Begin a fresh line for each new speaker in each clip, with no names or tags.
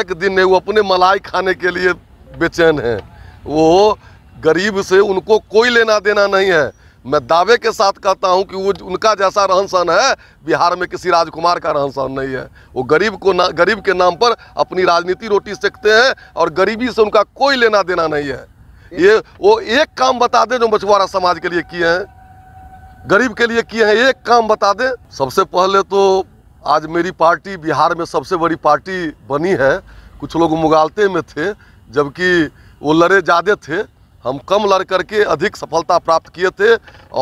एक दिन नहीं वो अपने मलाई खाने के लिए बेचैन है वो गरीब से उनको कोई लेना देना नहीं है मैं दावे के साथ कहता हूं कि वो उनका जैसा रहन सहन है बिहार में किसी राजकुमार का रहन सहन नहीं है वो गरीब को ना गरीब के नाम पर अपनी राजनीति रोटी सेकते हैं और गरीबी से उनका कोई लेना देना नहीं है ये वो एक काम बता दें जो मछुआरा समाज के लिए किए हैं गरीब के लिए किए हैं एक काम बता दें सबसे पहले तो आज मेरी पार्टी बिहार में सबसे बड़ी पार्टी बनी है कुछ लोग मुगालते में थे जबकि वो लड़े ज़्यादा थे हम कम लड़ करके अधिक सफलता प्राप्त किए थे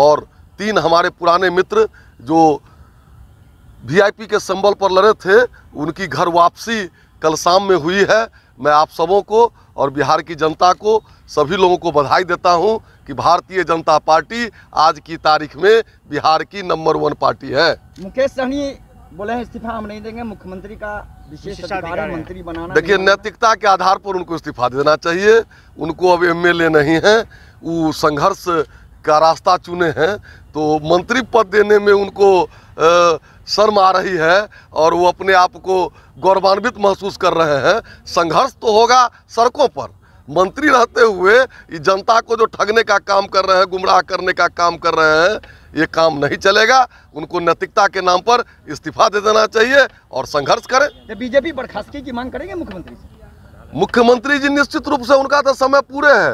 और तीन हमारे पुराने मित्र जो वीआईपी के संबल पर लड़े थे उनकी घर वापसी कल शाम में हुई है मैं आप सबों को और बिहार की जनता को सभी लोगों को बधाई देता हूं कि भारतीय जनता पार्टी आज की तारीख में बिहार की नंबर वन पार्टी है मुकेश सहनी बोले इस्तीफा हम नहीं देंगे मुख्यमंत्री का विशेष अधिकार मंत्री बनाना देखिए नैतिकता के आधार पर उनको इस्तीफा देना चाहिए उनको अब एमएलए नहीं है वो संघर्ष का रास्ता चुने हैं तो मंत्री पद देने में उनको शर्म आ रही है और वो अपने आप को गौरवान्वित महसूस कर रहे हैं संघर्ष तो होगा सड़कों पर मंत्री रहते हुए ये जनता को जो ठगने का काम कर रहे हैं गुमराह करने का काम कर रहे हैं ये काम नहीं चलेगा उनको नैतिकता के नाम पर इस्तीफा दे देना चाहिए और संघर्ष करें बीजेपी बर्खास्ती की मांग करेंगे मुख्यमंत्री से मुख्यमंत्री जी निश्चित रूप से उनका तो समय पूरे है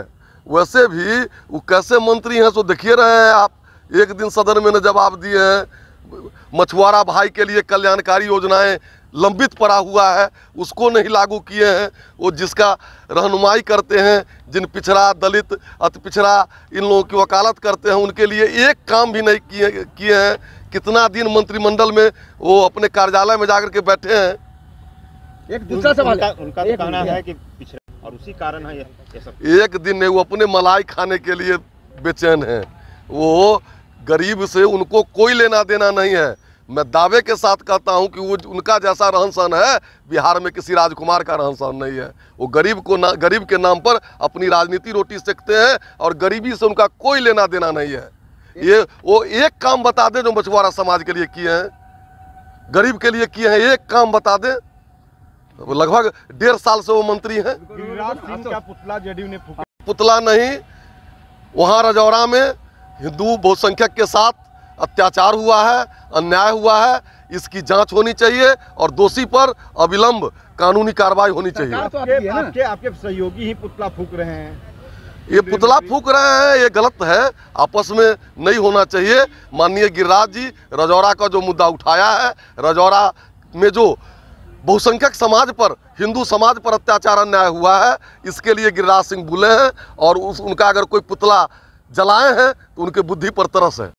वैसे भी वो कैसे मंत्री हैं सो देखिए रहे हैं आप एक दिन सदन में न जवाब दिए हैं मछुआरा भाई के लिए कल्याणकारी योजनाएं लंबित पड़ा हुआ है उसको नहीं लागू किए हैं वो जिसका रहनुमाई करते हैं जिन पिछड़ा दलित अति पिछड़ा इन लोगों की वकालत करते हैं उनके लिए एक काम भी नहीं किए किए हैं कितना दिन मंत्रिमंडल में वो अपने कार्यालय में जाकर के बैठे हैं एक दूसरा सवाल उनका, उनका तो कहना है कि पिछड़ा और उसी कारण है ये सब एक दिन वो अपने मलाई खाने के लिए बेचैन है वो गरीब से उनको कोई लेना देना नहीं है मैं दावे के साथ कहता हूं कि वो उनका जैसा रहन सहन है बिहार में किसी राजकुमार का रहन सहन नहीं है वो गरीब को ना गरीब के नाम पर अपनी राजनीति रोटी सेकते हैं और गरीबी से उनका कोई लेना देना नहीं है ये वो एक काम बता दें जो मछुआरा समाज के लिए किए हैं गरीब के लिए किए हैं एक काम बता दें लगभग डेढ़ साल से वो मंत्री हैं पुतला पुतला नहीं वहाँ रजौरा में हिंदू बहुसंख्यक के साथ अत्याचार हुआ है अन्याय हुआ है इसकी जांच होनी चाहिए और दोषी पर अविलंब कानूनी कार्रवाई होनी चाहिए तो आपके, आपके, आपके सहयोगी ही पुतला फूक रहे हैं ये पुतला फूक रहे हैं ये गलत है आपस में नहीं होना चाहिए माननीय गिरिराज जी रजौरा का जो मुद्दा उठाया है रजौरा में जो बहुसंख्यक समाज पर हिंदू समाज पर अत्याचार अन्याय हुआ है इसके लिए गिरिराज सिंह बुले हैं और उस उनका अगर कोई पुतला जलाए हैं तो उनके बुद्धि पर तरस है